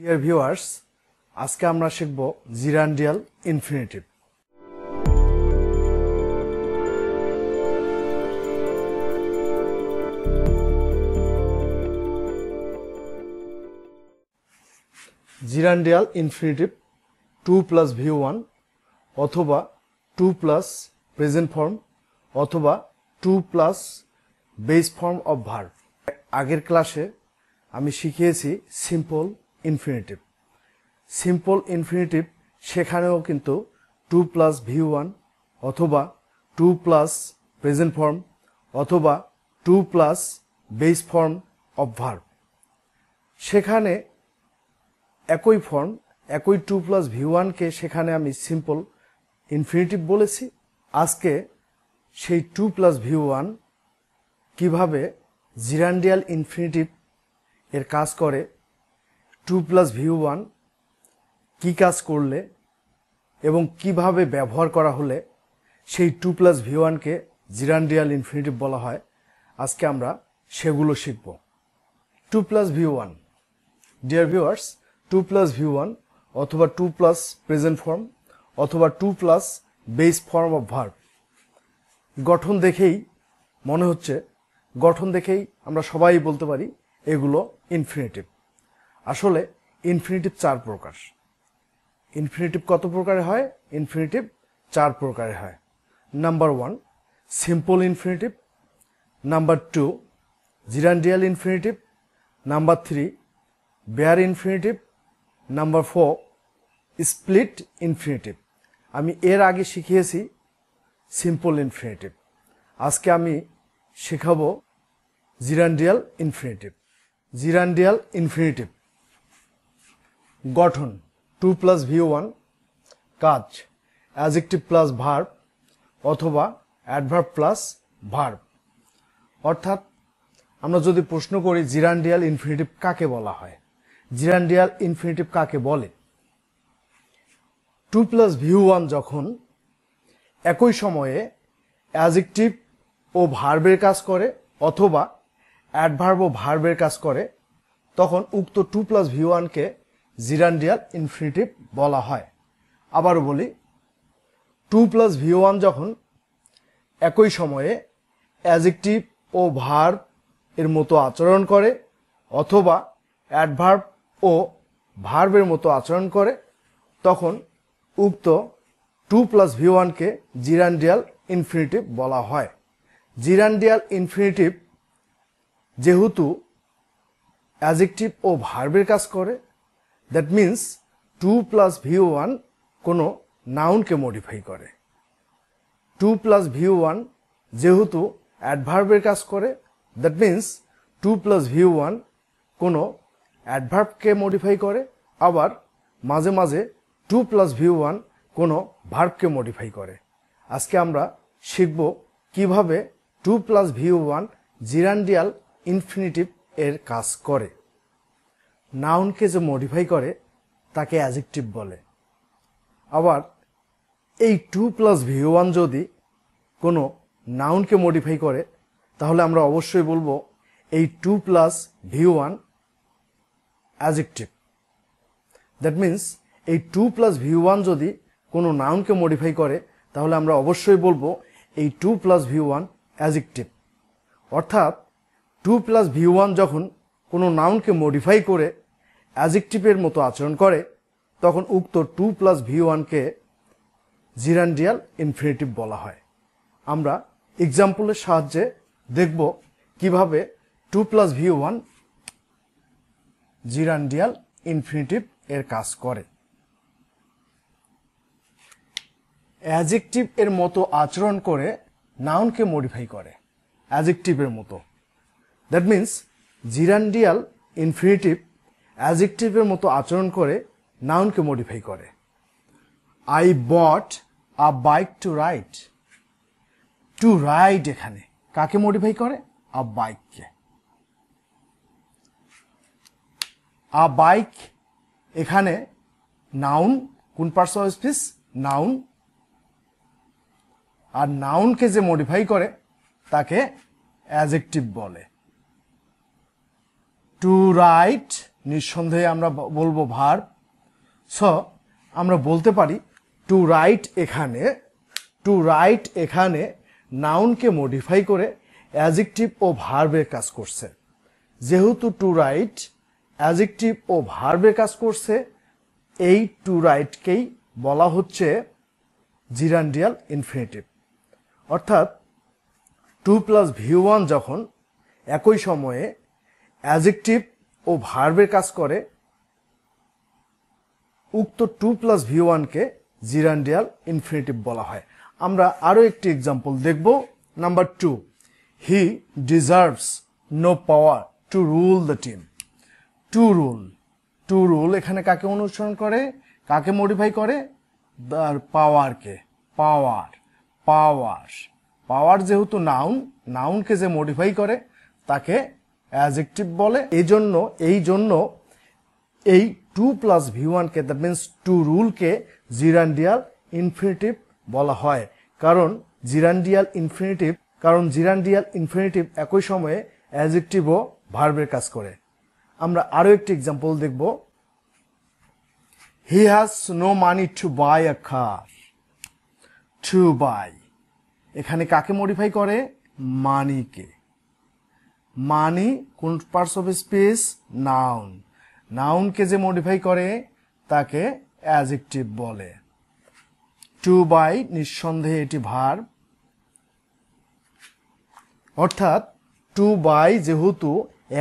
Dear viewers আজকে আমরা শিখব gerundial infinitive gerundial infinitive to plus V one অথবা টু প্লাস প্রেজেন্ট ফর্ম অথবা to plus base form of verb আগের ক্লাসে আমি শিখিয়েছি সিম্পল ইনফিনিটিভ সিম্পল ইনফিনিটিভ সেখানেও কিন্তু টু প্লাস ভি ওয়ান অথবা টু প্লাস প্রেজেন্ট ফর্ম অথবা to plus base form of verb সেখানে একই ফর্ম একই টু প্লাস ভি ওয়ানকে সেখানে আমি সিম্পল ইনফিনিটিভ বলেছি আজকে সেই টু প্লাস ভি ওয়ান কীভাবে জিরান্ডিয়াল ইনফিনিটিভ এর কাজ করে টু প্লাস ভিউ ওয়ান কী কাজ করলে এবং কিভাবে ব্যবহার করা হলে সেই টু প্লাস ভিউ ওয়ানকে ডিয়াল ইনফিনিটিভ বলা হয় আজকে আমরা সেগুলো শিখব to plus V one dear viewers to plus V one অথবা টু প্লাস প্রেজেন্ট ফর্ম অথবা to plus base form of verb গঠন দেখেই মনে হচ্ছে গঠন দেখেই আমরা সবাই বলতে পারি এগুলো ইনফিনিটিভ আসলে ইনফিনিটিভ চার প্রকার ইনফিনিটিভ কত প্রকারে হয় ইনফিনিটিভ চার প্রকারে হয় number one simple infinitive number two gerundial infinitive number three bare infinitive number four split infinitive আমি এর আগে শিখিয়েছি সিম্পল ইনফিনিটিভ আজকে আমি শেখাবো জিরান্ডিয়াল ইনফিনিটিভ জিরান্ডিয়াল ইনফিনিটিভ গঠন টু প্লাস ভি ওয়ান কাজ অ্যাজেক্টিভ প্লাস ভার্ব অথবা অ্যাডভার্ব প্লাস ভার্ব অর্থাৎ আমরা যদি প্রশ্ন করি জিরান্ডিয়াল ইনফিনিটিভ কাকে বলা হয় জিরান্ডিয়াল ইনফিনিটিভ কাকে বলে টু প্লাস ভিউ ওয়ান যখন একই সময়ে অ্যাজেকটিভ ও ভার্বের কাজ করে অথবা অ্যাডভার্ব ও ভার্বের কাজ করে তখন উক্ত টু প্লাস ভিউ ওয়ানকে জিরান্ডিয়াল ইনফিনিটিভ বলা হয় আবার বলি টু প্লাস ভি ওয়ান যখন একই সময়ে অ্যাজেকটিভ ও ভার্ব এর মতো আচরণ করে অথবা অ্যাডভার্ব ও ভার্বের মতো আচরণ করে তখন উক্ত টু প্লাস ভি ওয়ানকে জিরান্ডিয়াল ইনফিনিটিভ বলা হয় জিরান্ডিয়াল ইনফিনিটিভ যেহেতু অ্যাজেকটিভ ও ভার্বের কাজ করে that means to plus V one কোনো নাউনকে মডিফাই করে টু প্লাস ভি ওয়ান যেহেতু অ্যাডভার্বের কাজ করে that means to plus V one কোনো অ্যাডভার্বকে মডিফাই করে আবার মাঝে মাঝে টু প্লাস ভি ওয়ান কোনো ভার্বকে মডিফাই করে আজকে আমরা শিখব কিভাবে to plus V one gerundial infinitive এর কাজ করে নাউনকে যে মডিফাই করে তাকে অ্যাজেকটিভ বলে আবার এই টু প্লাস ভি ওয়ান যদি কোনো নাউনকে মডিফাই করে তাহলে আমরা অবশ্যই বলবো এই to plus V one adjective that means এই টু প্লাস ভি ওয়ান যদি কোনো নাউনকে মডিফাই করে তাহলে আমরা অবশ্যই বলবো এই to plus V one adjective অর্থাৎ টু প্লাস ভি ওয়ান যখন কোনো নাউনকে মডিফাই করে অ্যাজেকটিভের মতো আচরণ করে তখন উক্ত টু প্লাস ভি ওয়ানকে জিরান্ডিয়াল ইনফিনিটিভ বলা হয় আমরা এক্সাম্পলের সাহায্যে দেখব কিভাবে to plus V one gerundial infinitive এর কাজ করে অ্যাজেকটিভ এর মতো আচরণ করে নাউনকে মডিফাই করে অ্যাজেকটিভের মতো দ্যাট মিন্স জিরান্ডিয়াল ইনফিনিটিভ অ্যাজেকটিভের মতো আচরণ করে নাউনকে মডিফাই করে I bought a bike to ride to ride এখানে কাকে মডিফাই করে আ বাইককে আ বাইক এখানে নাউন কোন পার্টস অফ নাউন আর নাউনকে যে মডিফাই করে তাকে অ্যাজেকটিভ বলে টু রাইট নিঃসন্দেহে আমরা বলবো ভার স আমরা বলতে পারি টু রাইট এখানে টু রাইট এখানে নাউনকে মডিফাই করে অ্যাজেকটিভ ও ভার্বের কাজ করছে যেহেতু টু রাইট অ্যাজেকটিভ ও ভার্বের কাজ করছে এই টু রাইটকেই বলা হচ্ছে জিরান্ডিয়াল ইনফিনিটিভ অর্থাৎ টু প্লাস ভি ওয়ান যখন একই সময়ে অ্যাজেকটিভ ও ভার্বের কাজ করে উক্ত টু প্লাস ভি ওয়ানকে জিরান্ডিয়াল ইনফিনিটিভ বলা হয় আমরা আরও একটি এক্সাম্পল দেখব number two he deserves no power to rule the team to rule to rule এখানে কাকে অনুসরণ করে কাকে মডিফাই করে আর পাওয়ারকে পাওয়ার পাওয়ার পাওয়ার যেহেতু নাউন নাউনকে যে মডিফাই করে তাকে অ্যাজেকটিভ বলে এই জন্য এই জন্য এই টু প্লাস ভি ওয়ানকে দ্যাট মিন্স টু রুলকে জিরান্ডিয়াল ইনফিনিটিভ বলা হয় কারণ জিরান্ডিয়াল ইনফিনিটিভ কারণ জিরান্ডিয়াল ইনফিনিটিভ একই সময়ে অ্যাজেকটিভ ও ভার্বের কাজ করে আমরা আরও একটি এক্সাম্পল দেখব he has no money to buy a car to buy এখানে কাকে মডিফাই করে মানিকে মানে কোন পার্টস অফ স্পিচ নাউন নাউনকে যে মডিফাই করে তাকে অ্যাজেকটিভ বলে টু বাই নিঃসন্দেহে এটি ভার অর্থাৎ টু বাই যেহেতু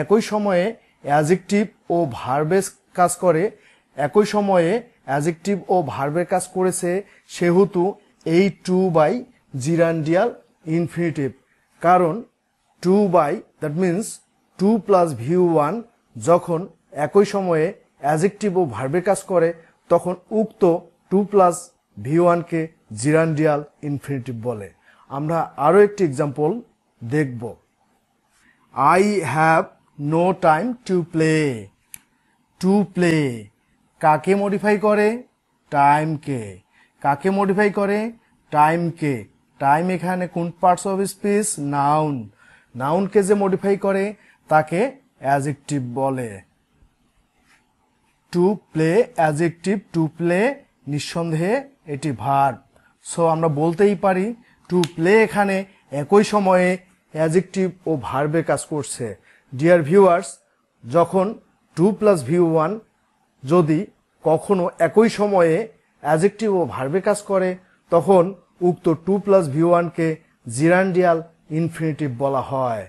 একই সময়ে অ্যাজেকটিভ ও ভার্বেস কাজ করে একই সময়ে অ্যাজেকটিভ ও ভার্বের কাজ করেছে সেহেতু এই টু বাই জিরান্ডিয়াল ইনফিনিটিভ কারণ to buy that means to plus V one যখন একই সময়ে অ্যাজেকটিভ ও ভার্বে কাজ করে তখন উক্ত টু প্লাস ভি ওয়ানকে জিরান্ডিয়াল ইনফিনিটিভ বলে আমরা আরও একটি এক্সাম্পল দেখব I have no time to play to play কাকে মডিফাই করে টাইমকে কাকে মডিফাই করে টাইমকে টাইম এখানে কোন পার্টস অফ স্পিস নাউন নাউনকে যে মডিফাই করে তাকে অ্যাজেকটিভ বলে to play adjective to play নিঃসন্দেহে এটি ভার্ব সো আমরা বলতেই পারি টু প্লে এখানে একই সময়ে অ্যাজেকটিভ ও ভার্বে কাজ করছে ডিয়ার ভিউয়ার্স যখন টু প্লাস ভিউ ওয়ান যদি কখনো একই সময়ে অ্যাজেকটিভ ও ভার্বে কাজ করে তখন উক্ত টু প্লাস ভিউ ওয়ানকে জিরান্ডিয়াল ইনফিনিটিভ বলা হয়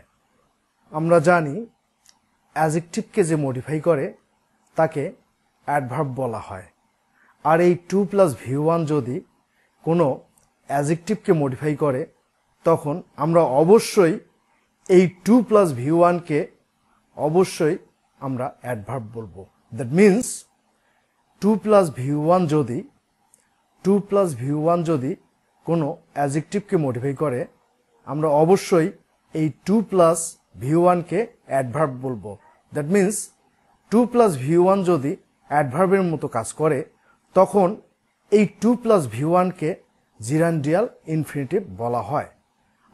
আমরা জানি অ্যাজেকটিভকে যে মডিফাই করে তাকে অ্যাডভার্ব বলা হয় আর এই টু প্লাস ভি ওয়ান যদি কোনো অ্যাজেকটিভকে মডিফাই করে তখন আমরা অবশ্যই এই টু প্লাস ভি ওয়ানকে অবশ্যই আমরা অ্যাডভার্ব বলবো that means to plus V one যদি টু প্লাস ভি ওয়ান যদি কোনো অ্যাজেকটিভকে মডিফাই করে আমরা অবশ্যই এই টু প্লাস ভি ওয়ানকে অ্যাডভার্ব বলবো that means to plus V one যদি অ্যাডভার্বের মতো কাজ করে তখন এই টু প্লাস ভি ওয়ানকে জিরান্ডিয়াল ইনফিনিটিভ বলা হয়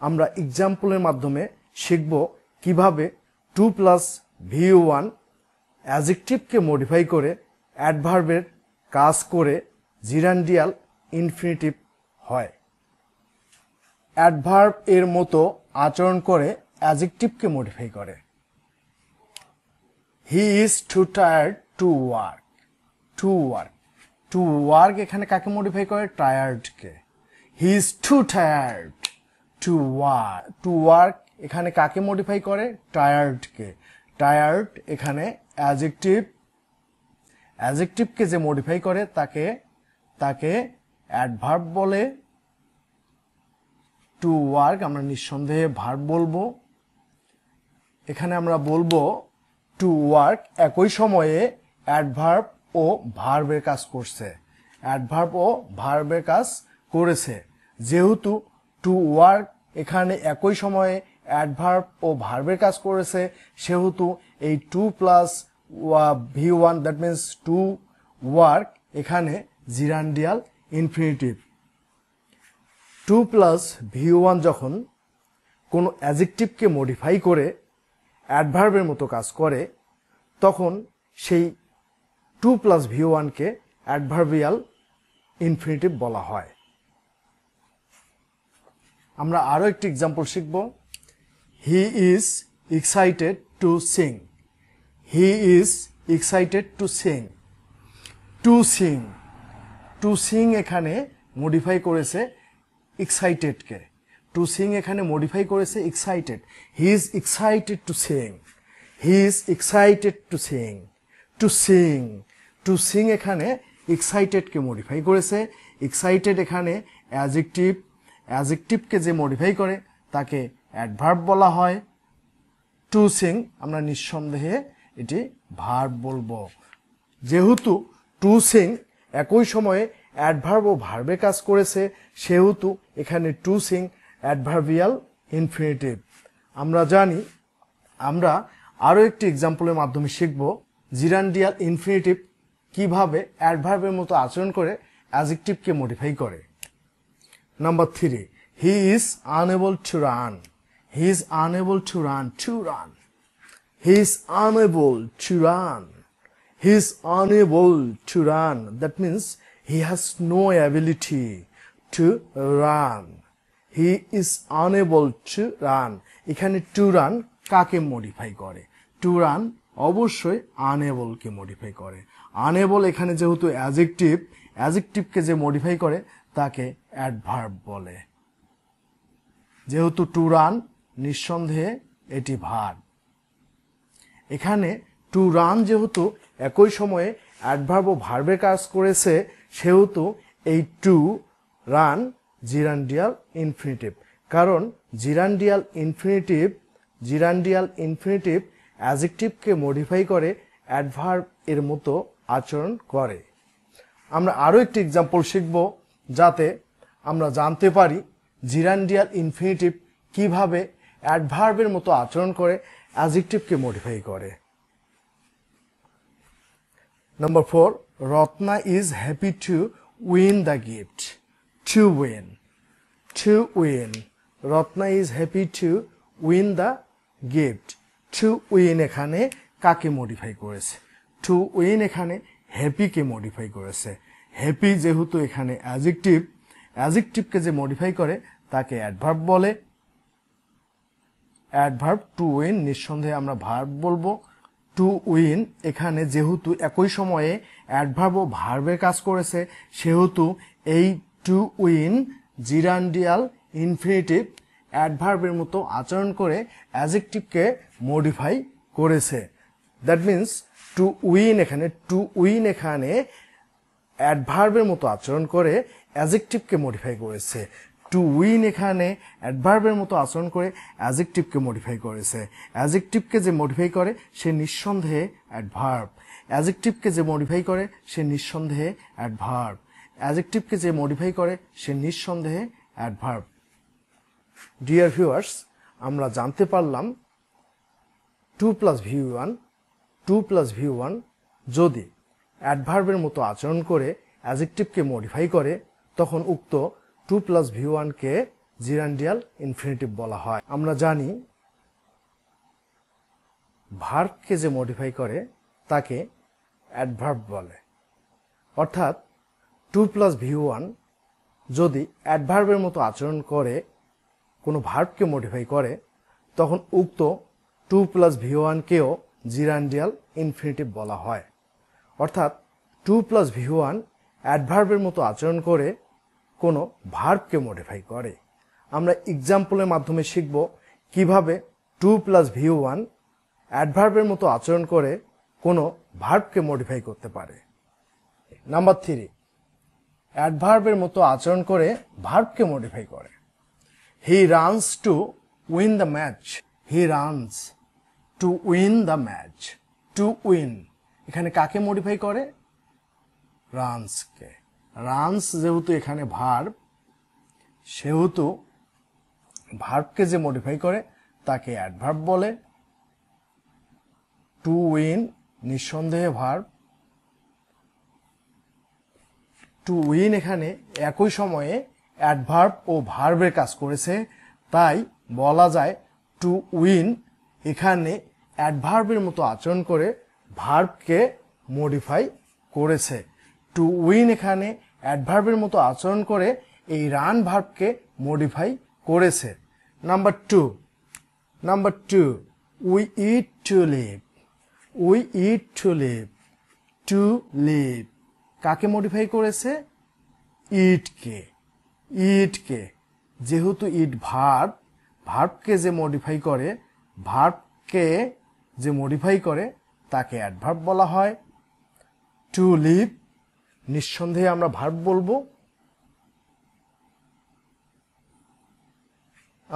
আমরা এক্সাম্পলের মাধ্যমে শিখব কিভাবে টু প্লাস ভি ওয়ান অ্যাজেকটিভকে মডিফাই করে অ্যাডভার্বের কাজ করে জিরান্ডিয়াল ইনফিনিটিভ হয় অ্যাডভার্ব এর মতো আচরণ করে অ্যাজেকটিভকে মডিফাই করে he is too tired to work to work to work এখানে কাকে মডিফাই করে টায়ার্ডকে he is too tired to work to work এখানে কাকে মডিফাই করে টায়ার্ডকে টায়ার্ড এখানে অ্যাজেকটিভ অ্যাজেকটিভকে যে মডিফাই করে তাকে তাকে অ্যাডভার্ব বলে টু ওয়ার্ক আমরা নিঃসন্দেহে ভার্ব বলবো এখানে আমরা বলবো টু ওয়ার্ক একই সময়ে অ্যাডভার্ব ও ভার্বের কাজ করছে অ্যাডভার্ব ও ভার্বের কাজ করেছে যেহেতু টু ওয়ার্ক এখানে একই সময়ে অ্যাডভার্ব ও ভার্বের কাজ করেছে সেহেতু এই to plus V one that means to work এখানে gerundial infinitive to plus V one যখন কোনো অ্যাজেকটিভকে মডিফাই করে অ্যাডভার্বের মতো কাজ করে তখন সেই টু প্লাস ভি ওয়ানকে অ্যাডভার্বিয়াল ইনফিনিটিভ বলা হয় আমরা আরও একটি এক্সাম্পল শিখব he is excited to sing he is excited to sing to sing to sing এখানে মডিফাই করেছে এক্সাইটেডকে টু সিং এখানে মডিফাই করেছে excited he is excited to sing he is excited to sing to sing to sing এখানে এক্সাইটেডকে modify করেছে excited এখানে adjective অ্যাজেকটিভকে যে মডিফাই করে তাকে অ্যাডভার্ব বলা হয় টু সিং আমরা নিঃসন্দেহে এটি ভার্ব বলবো যেহেতু টু সিং একই সময়ে অ্যাডভার্ব ও ভার্বে কাজ করেছে সেহেতু এখানে টু সিং অ্যাডভার্বিয়াল ইনফিনিটিভ আমরা জানি আমরা আরও একটি এক্সাম্পলের মাধ্যমে শিখব জিরান্ডিয়াল ইনফিনিটিভ কিভাবে অ্যাডভার্বের মতো আচরণ করে অ্যাজেকটিভকে মডিফাই করে number three he is unable to run he is unable to run to run he is unable to run he is unable to run that means He has no ability to run. He is unable to run. এখানে to run কাকে modify করে to run অবশ্যই কে modify করে unable এখানে যেহেতু adjective কে যে modify করে তাকে অ্যাডভার্ব বলে যেহেতু টু রান নিঃসন্দেহে এটি ভার এখানে টু রান যেহেতু একই সময়ে অ্যাডভার্ব ও ভার্বের কাজ করেছে সেহেতু এই টু রান জিরান্ডিয়াল ইনফিনিটিভ কারণ জিরান্ডিয়াল ইনফিনিটিভ জিরান্ডিয়াল ইনফিনিটিভ অ্যাজেকটিভকে মডিফাই করে অ্যাডভার্ব এর মতো আচরণ করে আমরা আরও একটি এক্সাম্পল শিখব যাতে আমরা জানতে পারি জিরান্ডিয়াল ইনফিনিটিভ কিভাবে অ্যাডভার্বের মতো আচরণ করে অ্যাজেকটিভকে মডিফাই করে number four Ratna is happy to win the gift to win To win Ratna is happy to win the gift to win এখানে কাকে মডিফাই করেছে টু উইন এখানে হ্যাপিকে মডিফাই করেছে হ্যাপি যেহেতু এখানে অ্যাজেকটিভ অ্যাজিকটিভকে যে মডিফাই করে তাকে অ্যাডভার্ব বলে অ্যাডভার্ব টু উইন নিঃসন্দেহে আমরা ভার্ব বলবো টু উইন এখানে যেহেতু একই সময়ে অ্যাডভার্ব ও ভার্বের কাজ করেছে সেহেতু এই টু উইন জিরান্ডিয়াল ইনফিনিটিভ অ্যাডভার্বের মতো আচরণ করে অ্যাজেকটিভকে মডিফাই করেছে দ্যাট মিন্স টু উইন এখানে টু উইন এখানে অ্যাডভার্বের মতো আচরণ করে অ্যাজেকটিভকে মডিফাই করেছে টু উইন এখানে অ্যাডভার্বের মতো আচরণ করে অ্যাজেকটিভকে মডিফাই করেছে অ্যাজেকটিভকে যে মডিফাই করে সে নিঃসন্দেহে অ্যাডভার্ব অ্যাজেকটিভকে যে মডিফাই করে সে নিঃসন্দেহে অ্যাডভার্ব অ্যাজেকটিভকে যে মডিফাই করে সে নিঃসন্দেহে অ্যাডভার্ব ডিয়ার ভিউয়ার্স আমরা জানতে পারলাম to plus V one to plus V one যদি অ্যাডভার্বের মতো আচরণ করে অ্যাজেকটিভকে মডিফাই করে তখন উক্ত টু প্লাস ভি ওয়ানকে জিরান্ডিয়াল ইনফিনিটিভ বলা হয় আমরা জানি ভার্ভকে যে মডিফাই করে তাকে অ্যাডভার্ব বলে অর্থাৎ টু প্লাস ভি ওয়ান যদি অ্যাডভার্বের মতো আচরণ করে কোনো ভার্ভকে মডিফাই করে তখন উক্ত টু প্লাস ভি ওয়ানকেও জিরান্ডিয়াল ইনফিনিটিভ বলা হয় অর্থাৎ টু প্লাস ভি ওয়ান অ্যাডভার্বের মতো আচরণ করে কোনো ভার্বকে মডিফাই করে আমরা এক্সাম্পলের মাধ্যমে শিখব কিভাবে টু প্লাস ভিউ ওয়ান অ্যাডভার্বের মতো আচরণ করে কোনো ভার্বকে মডিফাই করতে পারে নাম্বার থ্রি অ্যাডভার্বের মতো আচরণ করে ভার্বকে মডিফাই করে he runs to win the match he runs to win the match to win এখানে কাকে মডিফাই করে রানসকে রানস যেহেতু এখানে ভার্ব সেহেতু ভার্বকে যে মডিফাই করে তাকে অ্যাডভার্ব বলে টু উইন নিঃসন্দেহে ভার্ব টু উইন এখানে একই সময়ে অ্যাডভার্ব ও ভার্বের কাজ করেছে তাই বলা যায় টু উইন এখানে অ্যাডভার্বের মতো আচরণ করে ভার্বকে মডিফাই করেছে টু উইন এখানে অ্যাডভার্বের মতো আচরণ করে এই রান ভার্বকে মডিফাই করেছে number two number two we eat to live we eat to live to live কাকে মডিফাই করেছে ইটকে ইটকে যেহেতু ইট ভার্ব ভার্বকে যে মডিফাই করে ভার্বকে যে মডিফাই করে তাকে অ্যাডভার্ব বলা হয় টু লিভ নিঃসন্দেহে আমরা ভার্ব বলবো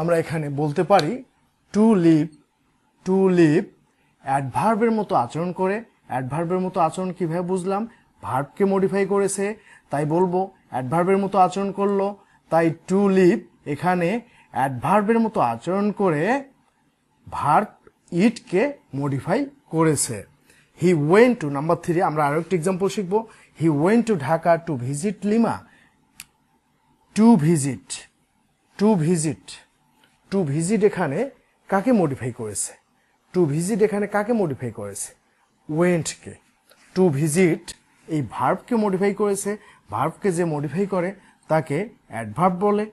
আমরা এখানে বলতে পারি টু লিভ টু লিভ অ্যাডভার্বের মতো আচরণ করে অ্যাডভার্বের মতো আচরণ কীভাবে বুঝলাম ভার্বকে মডিফাই করেছে তাই বলবো অ্যাডভার্বের মতো আচরণ করলো তাই টু লিভ এখানে অ্যাডভার্বের মতো আচরণ করে ভার্ব ইটকে মডিফাই করেছে he went to number three আমরা আরও একটি এক্সাম্পল শিখবো he went to Dhaka to visit Lima to visit to visit to visit এখানে কাকে মডিফাই করেছে টু ভিজিট এখানে কাকে মডিফাই করেছে ওয়েন্টকে টু ভিজিট এই ভার্ভকে মডিফাই করেছে ভার্ভকে যে মডিফাই করে তাকে অ্যাডভার্ব বলে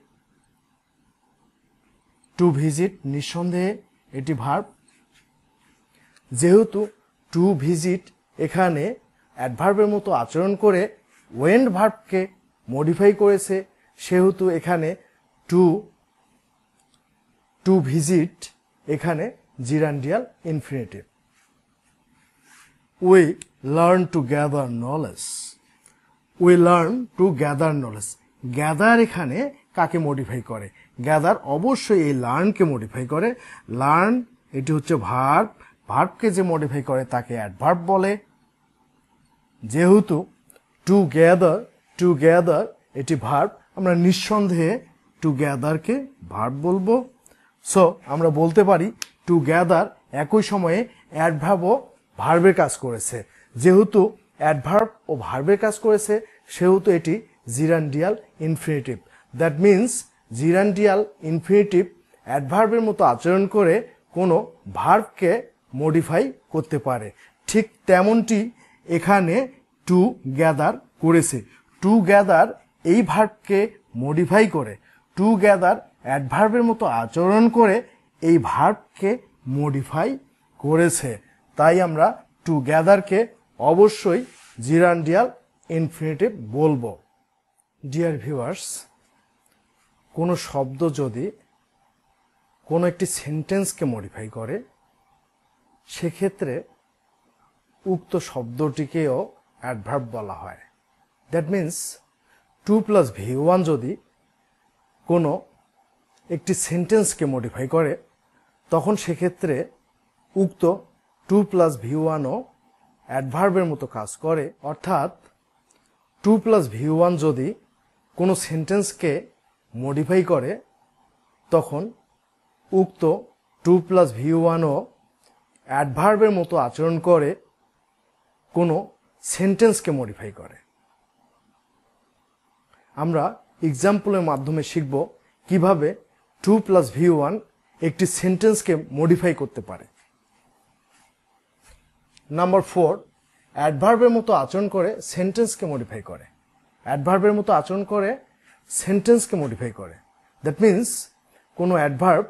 টু ভিজিট নিঃসন্দেহে এটি ভার্ভ যেহেতু টু ভিজিট এখানে অ্যাডভার্বের মতো আচরণ করে ওয়েন্ড ভার্বকে মডিফাই করেছে সেহেতু এখানে টু টু ভিজিট এখানে gerundial infinitive we learn to gather knowledge we learn to gather knowledge gather এখানে কাকে মডিফাই করে গ্যাদার অবশ্যই এই লার্নকে মডিফাই করে লার্ন এটি হচ্ছে ভার্ব ভার্বকে যে মডিফাই করে তাকে অ্যাডভার্ব বলে যেহেতু টু গ্যাদার টু গ্যাদার এটি ভার্ব আমরা নিঃসন্দেহে টু গ্যাদারকে ভার্ব বলবো সো আমরা বলতে পারি টু গ্যাদার একই সময়ে ও ভার্বের কাজ করেছে যেহেতু অ্যাডভার্ব ও ভার্বের কাজ করেছে সেহেতু এটি gerundial infinitive that means gerundial infinitive অ্যাডভার্বের মতো আচরণ করে কোনো ভার্বকে মডিফাই করতে পারে ঠিক তেমনটি এখানে টু গ্যাদার করেছে টু গ্যাদার এই ভার্বকে মডিফাই করে টু গ্যাদার অ্যাডভার্বের মতো আচরণ করে এই ভার্বকে মডিফাই করেছে তাই আমরা টু গ্যাদারকে অবশ্যই জিরান্ডিয়াল ইনফিনিটিভ বলবো ডিয়ার ভিউয়ার্স কোনো শব্দ যদি কোনো একটি সেন্টেন্সকে মডিফাই করে সেক্ষেত্রে উক্ত শব্দটিকেও অ্যাডভার্ব বলা হয় that means to plus V one যদি কোনো একটি সেন্টেন্সকে মডিফাই করে তখন সেক্ষেত্রে উক্ত টু প্লাস ভি ওয়ানও অ্যাডভার্বের মতো কাজ করে অর্থাৎ টু প্লাস ভি ওয়ান যদি কোনো সেন্টেন্সকে মডিফাই করে তখন উক্ত টু প্লাস ভি ওয়ানও অ্যাডভার্বের মতো আচরণ করে কোনো সেন্টেন্সকে মডিফাই করে আমরা এক্সাম্পলের মাধ্যমে শিখব কিভাবে টু প্লাস ভি ওয়ান একটি সেন্টেন্সকে মডিফাই করতে পারে নাম্বার ফোর অ্যাডভার্বের মতো আচরণ করে সেন্টেন্সকে মডিফাই করে অ্যাডভার্বের মতো আচরণ করে সেন্টেন্সকে মডিফাই করে দ্যাট মিন্স কোনো অ্যাডভার্ব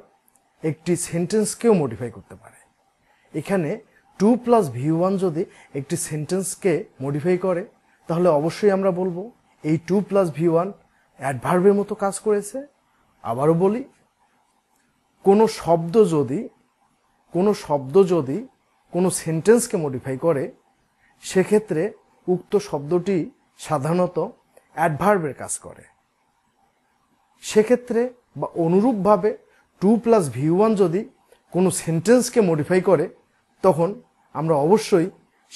একটি সেন্টেন্সকেও মডিফাই করতে পারে এখানে টু প্লাস ভি ওয়ান যদি একটি সেন্টেন্সকে মডিফাই করে তাহলে অবশ্যই আমরা বলবো এই টু প্লাস ভি ওয়ান অ্যাডভার্বের মতো কাজ করেছে আবারও বলি কোনো শব্দ যদি কোনো শব্দ যদি কোনো সেন্টেন্সকে মডিফাই করে সেক্ষেত্রে উক্ত শব্দটি সাধারণত অ্যাডভার্বের কাজ করে সেক্ষেত্রে বা অনুরূপভাবে টু প্লাস ভি ওয়ান যদি কোনো সেন্টেন্সকে মডিফাই করে তখন আমরা অবশ্যই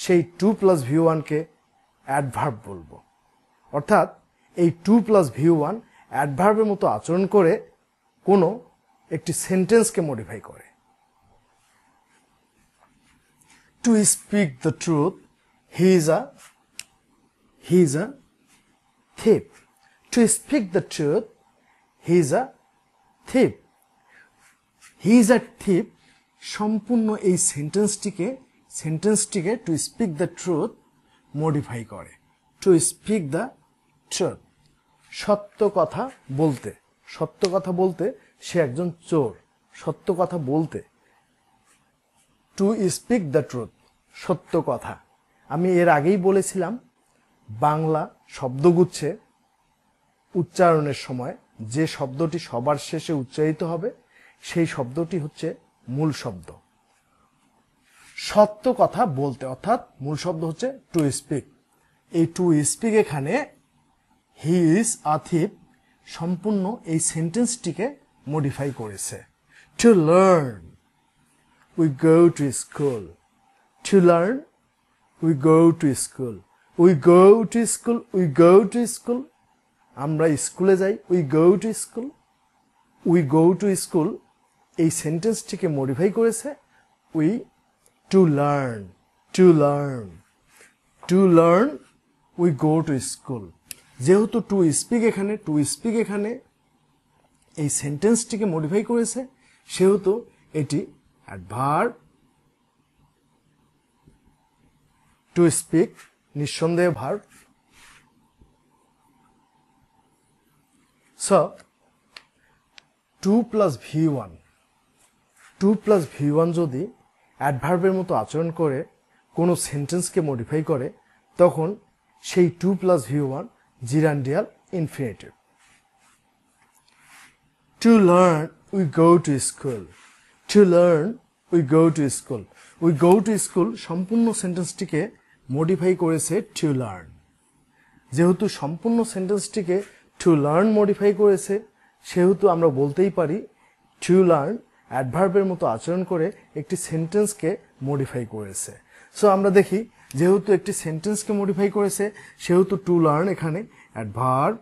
সেই টু প্লাস ভিউ ওয়ানকে অ্যাডভার্ব বলবো অর্থাৎ এই টু প্লাস ভিউ ওয়ান অ্যাডভার্বের মতো আচরণ করে কোনো একটি সেন্টেন্সকে মডিফাই করে to speak the truth he is a he is a thief to speak the truth he is a thief he is a thief সম্পূর্ণ এই সেন্টেন্সটিকে সেন্টেন্সটিকে to speak the truth modify করে টু স্পিক দ্য ট্রুথ সত্য কথা বলতে সত্য কথা বলতে সে একজন চোর সত্য কথা বলতে টু স্পিক দ্য ট্রুথ সত্য কথা আমি এর আগেই বলেছিলাম বাংলা শব্দগুচ্ছে উচ্চারণের সময় যে শব্দটি সবার শেষে উচ্চারিত হবে সেই শব্দটি হচ্ছে মূল শব্দ সত্য কথা বলতে অর্থাৎ মূল শব্দ হচ্ছে টু স্পিক এই টু স্পিক এখানে হি ইজ আথিপ সম্পূর্ণ এই সেন্টেন্সটিকে মডিফাই করেছে to learn we go to school to learn we go to school we go to school we go to school আমরা স্কুলে যাই we go to school we go to school এই সেন্টেন্সটিকে modify করেছে we to learn to learn to learn we go to school যেহেতু to speak এখানে to speak এখানে এই সেন্টেন্সটিকে মডিফাই করেছে সেহেতু এটি অ্যাডভার্ব টু স্পিক নিঃসন্দেহ verb so to plus V one to plus V one যদি অ্যাডভার্বের মতো আচরণ করে কোনো সেন্টেন্সকে মডিফাই করে তখন সেই to plus V one gerundial infinitive to learn we go to school to learn we go to school we go to school সম্পূর্ণ সেন্টেন্সটিকে মডিফাই করেছে টু লার্ন যেহেতু সম্পূর্ণ সেন্টেন্সটিকে টু লার্ন মডিফাই করেছে সেহেতু আমরা বলতেই পারি টু লার্ন অ্যাডভার্বের মতো আচরণ করে একটি সেন্টেন্সকে মডিফাই করেছে সো আমরা দেখি যেহেতু একটি সেন্টেন্সকে মডিফাই করেছে সেহেতু টু লার্ন এখানে অ্যাডভার্ব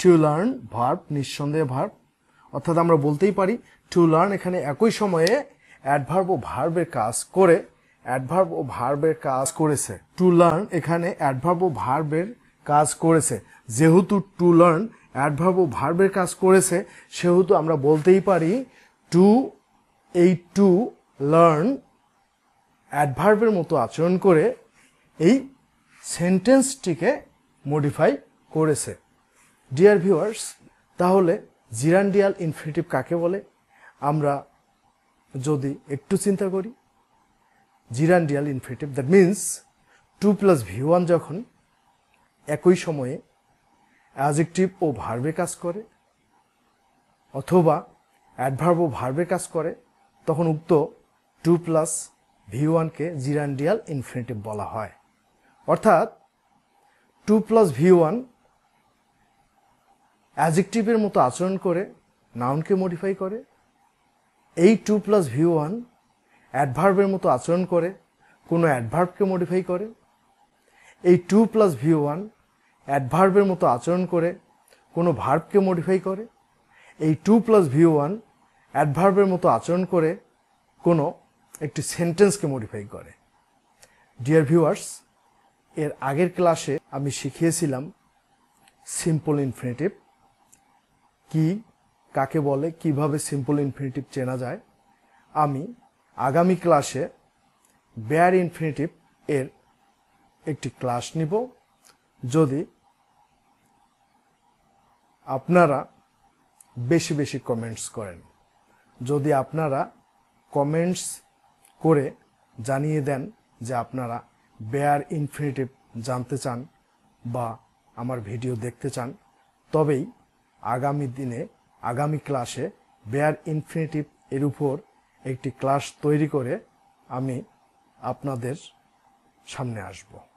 টু লার্ন ভার্ব নিঃসন্দেহে ভার্ব অর্থাৎ আমরা বলতেই পারি টু লার্ন এখানে একই সময়ে অ্যাডভার্ব ও ভার্বের কাজ করে অ্যাডভার্ব ও ভার্বের কাজ করেছে টু লার্ন এখানে অ্যাডভার্ব ও ভার্বের কাজ করেছে যেহেতু টু লার্ন অ্যাডভার্ব ও ভার্বের কাজ করেছে সেহেতু আমরা বলতেই পারি টু এই টু লার্ন অ্যাডভার্বের মতো আচরণ করে এই সেন্টেন্সটিকে মডিফাই করেছে ডিয়ার ভিউয়ার্স তাহলে জিরান্ডিয়াল ইনফিনিটিভ কাকে বলে আমরা যদি একটু চিন্তা করি gerundial infinitive that means to plus V one যখন একই সময়ে অ্যাজেকটিভ ও ভার্বে কাজ করে অথবা অ্যাডভার্ব ও ভার্বে কাজ করে তখন উক্ত টু প্লাস ভি ওয়ানকে জিরান্ডিয়াল ইনফিনিটিভ বলা হয় অর্থাৎ টু প্লাস ভি ওয়ান অ্যাজেকটিভের মতো আচরণ করে নাউনকে মডিফাই করে এই টু প্লাস ভি ওয়ান অ্যাডভার্বের মতো আচরণ করে কোনো অ্যাডভার্বকে মডিফাই করে এই টু প্লাস ভি ওয়ান অ্যাডভার্বের মতো আচরণ করে কোনো ভার্বকে মডিফাই করে এই টু প্লাস ভিউ ওয়ান অ্যাডভার্বের মতো আচরণ করে কোনো একটি সেন্টেন্সকে মডিফাই করে ডিয়ার ভিউয়ার্স এর আগের ক্লাসে আমি শিখিয়েছিলাম সিম্পল ইনফিনিটিভ কি কাকে বলে কিভাবে সিম্পল ইনফিনিটিভ চেনা যায় আমি আগামী ক্লাসে বেয়ার ইনফিনিটিভ এর একটি ক্লাস নিব যদি আপনারা বেশি বেশি কমেন্টস করেন যদি আপনারা কমেন্টস করে জানিয়ে দেন যে আপনারা বেয়ার ইনফিনিটিভ জানতে চান বা আমার ভিডিও দেখতে চান তবেই আগামী দিনে আগামী ক্লাসে বেয়ার ইনফিনিটিভ এর উপর একটি ক্লাস তৈরি করে আমি আপনাদের সামনে আসবো